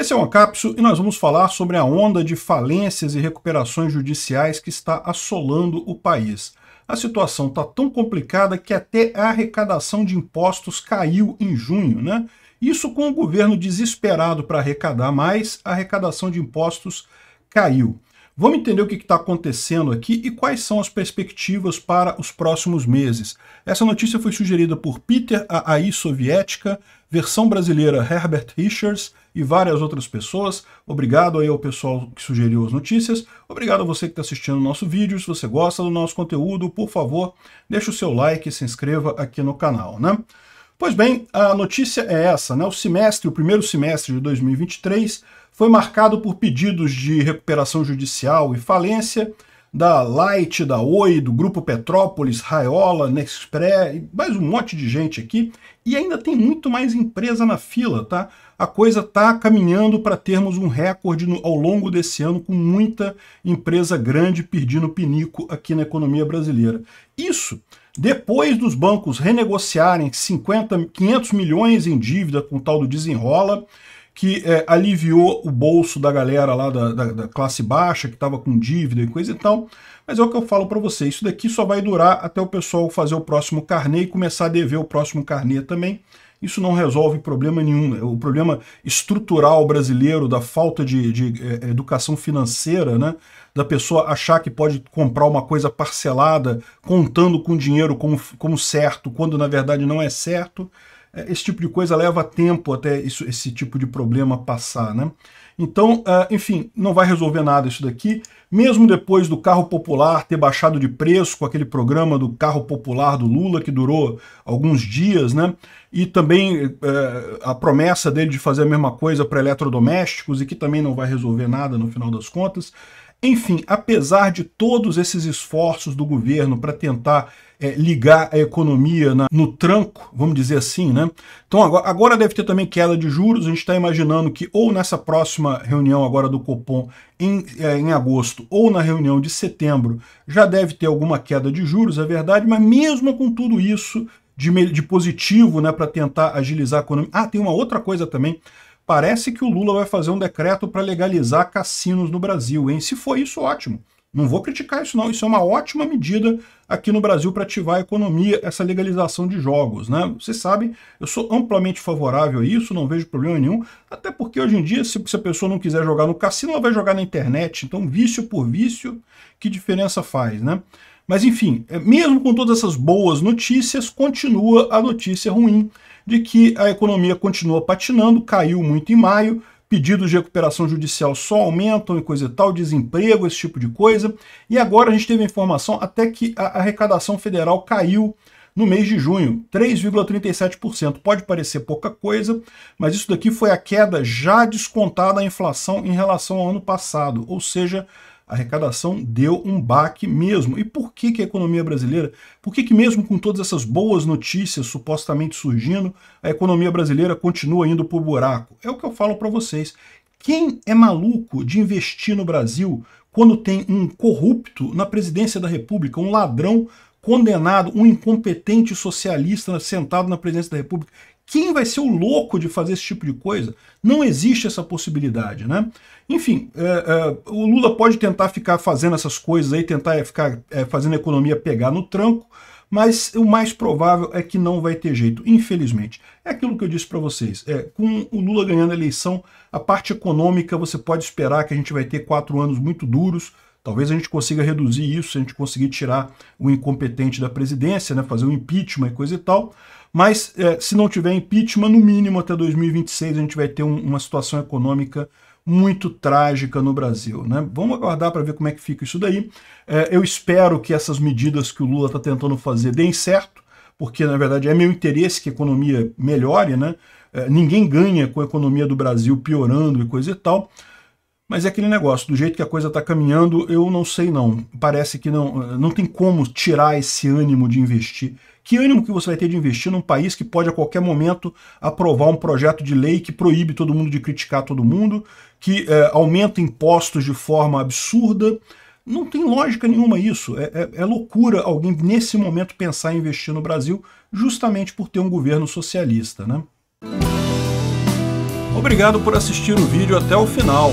Esse é o Ancapsu e nós vamos falar sobre a onda de falências e recuperações judiciais que está assolando o país. A situação está tão complicada que até a arrecadação de impostos caiu em junho, né? Isso com o governo desesperado para arrecadar mais, a arrecadação de impostos caiu. Vamos entender o que está acontecendo aqui e quais são as perspectivas para os próximos meses. Essa notícia foi sugerida por Peter, a AI soviética, versão brasileira Herbert Richards e várias outras pessoas. Obrigado aí ao pessoal que sugeriu as notícias. Obrigado a você que está assistindo o nosso vídeo. Se você gosta do nosso conteúdo, por favor, deixe o seu like e se inscreva aqui no canal, né? Pois bem, a notícia é essa, né? O semestre, o primeiro semestre de 2023 foi marcado por pedidos de recuperação judicial e falência da Light, da Oi, do Grupo Petrópolis, Raiola, Nexpré, mais um monte de gente aqui, e ainda tem muito mais empresa na fila, tá? A coisa tá caminhando para termos um recorde no, ao longo desse ano com muita empresa grande perdendo pinico aqui na economia brasileira. Isso depois dos bancos renegociarem 50, 500 milhões em dívida com o tal do desenrola, que é, aliviou o bolso da galera lá da, da, da classe baixa, que estava com dívida e coisa e tal. Mas é o que eu falo para vocês, isso daqui só vai durar até o pessoal fazer o próximo carnê e começar a dever o próximo carnê também. Isso não resolve problema nenhum. Né? O problema estrutural brasileiro da falta de, de é, é, educação financeira, né? da pessoa achar que pode comprar uma coisa parcelada, contando com dinheiro como, como certo, quando na verdade não é certo. É, esse tipo de coisa leva tempo até isso, esse tipo de problema passar, né? Então, é, enfim, não vai resolver nada isso daqui. Mesmo depois do carro popular ter baixado de preço com aquele programa do carro popular do Lula, que durou alguns dias, né? E também é, a promessa dele de fazer a mesma coisa para eletrodomésticos e que também não vai resolver nada no final das contas. Enfim, apesar de todos esses esforços do governo para tentar é, ligar a economia na, no tranco, vamos dizer assim, né? Então agora, agora deve ter também queda de juros, a gente está imaginando que ou nessa próxima reunião agora do Copom em, é, em agosto ou na reunião de setembro já deve ter alguma queda de juros, é verdade, mas mesmo com tudo isso de, de positivo, né, para tentar agilizar a economia. Ah, tem uma outra coisa também parece que o Lula vai fazer um decreto para legalizar cassinos no Brasil, hein? Se for isso, ótimo. Não vou criticar isso não, isso é uma ótima medida aqui no Brasil para ativar a economia, essa legalização de jogos, né? Vocês sabem, eu sou amplamente favorável a isso, não vejo problema nenhum, até porque hoje em dia, se, se a pessoa não quiser jogar no cassino, ela vai jogar na internet, então vício por vício, que diferença faz, né? Mas enfim, é, mesmo com todas essas boas notícias, continua a notícia ruim de que a economia continua patinando, caiu muito em maio, pedidos de recuperação judicial só aumentam e coisa e tal, desemprego, esse tipo de coisa. E agora a gente teve a informação até que a arrecadação federal caiu no mês de junho, 3,37%. Pode parecer pouca coisa, mas isso daqui foi a queda já descontada a inflação em relação ao ano passado, ou seja, a arrecadação deu um baque mesmo. E por que, que a economia brasileira, por que, que mesmo com todas essas boas notícias supostamente surgindo, a economia brasileira continua indo por buraco? É o que eu falo para vocês. Quem é maluco de investir no Brasil quando tem um corrupto na presidência da República, um ladrão condenado, um incompetente socialista sentado na presidência da República? Quem vai ser o louco de fazer esse tipo de coisa? Não existe essa possibilidade, né? Enfim, é, é, o Lula pode tentar ficar fazendo essas coisas aí, tentar é, ficar é, fazendo a economia pegar no tranco, mas o mais provável é que não vai ter jeito, infelizmente. É aquilo que eu disse para vocês, é, com o Lula ganhando a eleição, a parte econômica você pode esperar que a gente vai ter quatro anos muito duros, Talvez a gente consiga reduzir isso, se a gente conseguir tirar o incompetente da presidência, né, fazer um impeachment e coisa e tal. Mas é, se não tiver impeachment, no mínimo até 2026 a gente vai ter um, uma situação econômica muito trágica no Brasil. Né? Vamos aguardar para ver como é que fica isso daí. É, eu espero que essas medidas que o Lula está tentando fazer deem certo, porque na verdade é meu interesse que a economia melhore, né? É, ninguém ganha com a economia do Brasil piorando e coisa e tal. Mas é aquele negócio, do jeito que a coisa está caminhando, eu não sei não. Parece que não, não tem como tirar esse ânimo de investir. Que ânimo que você vai ter de investir num país que pode a qualquer momento aprovar um projeto de lei que proíbe todo mundo de criticar todo mundo, que é, aumenta impostos de forma absurda. Não tem lógica nenhuma isso. É, é, é loucura alguém nesse momento pensar em investir no Brasil justamente por ter um governo socialista. Né? Obrigado por assistir o vídeo até o final.